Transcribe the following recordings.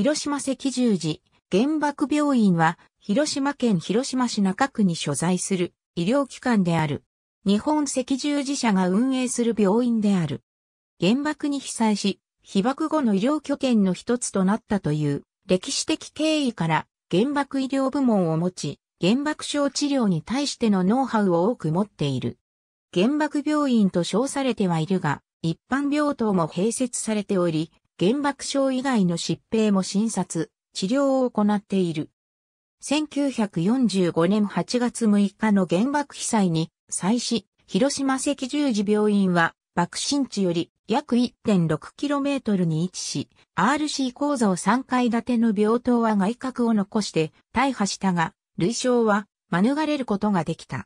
広島赤十字、原爆病院は、広島県広島市中区に所在する医療機関である。日本赤十字社が運営する病院である。原爆に被災し、被爆後の医療拠点の一つとなったという歴史的経緯から原爆医療部門を持ち、原爆症治療に対してのノウハウを多く持っている。原爆病院と称されてはいるが、一般病棟も併設されており、原爆症以外の疾病も診察、治療を行っている。1945年8月6日の原爆被災に際し、広島赤十字病院は爆心地より約 1.6km に位置し、RC 構造3階建ての病棟は外角を残して大破したが、類症は免れることができた。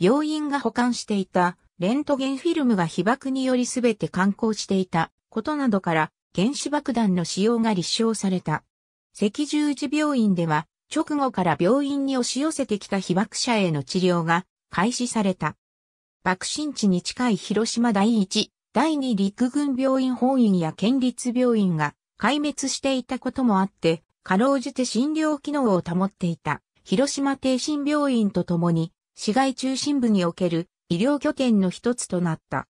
病院が保管していたレントゲンフィルムが被爆により全て観光していたことなどから原子爆弾の使用が立証された。赤十字病院では、直後から病院に押し寄せてきた被爆者への治療が開始された。爆心地に近い広島第一、第二陸軍病院本院や県立病院が壊滅していたこともあって、かろうじて診療機能を保っていた広島帝心病院とともに市街中心部における医療拠点の一つとなった。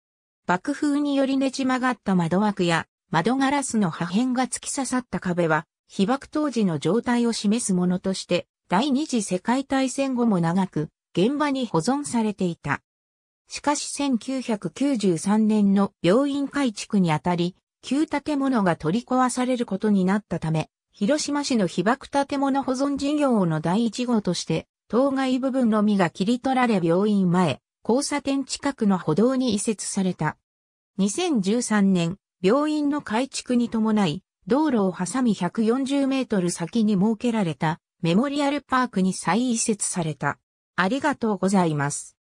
爆風によりねじ曲がった窓枠や窓ガラスの破片が突き刺さった壁は、被爆当時の状態を示すものとして、第二次世界大戦後も長く、現場に保存されていた。しかし1993年の病院改築にあたり、旧建物が取り壊されることになったため、広島市の被爆建物保存事業の第一号として、当該部分のみが切り取られ病院前、交差点近くの歩道に移設された。2013年、病院の改築に伴い、道路を挟み140メートル先に設けられたメモリアルパークに再移設された。ありがとうございます。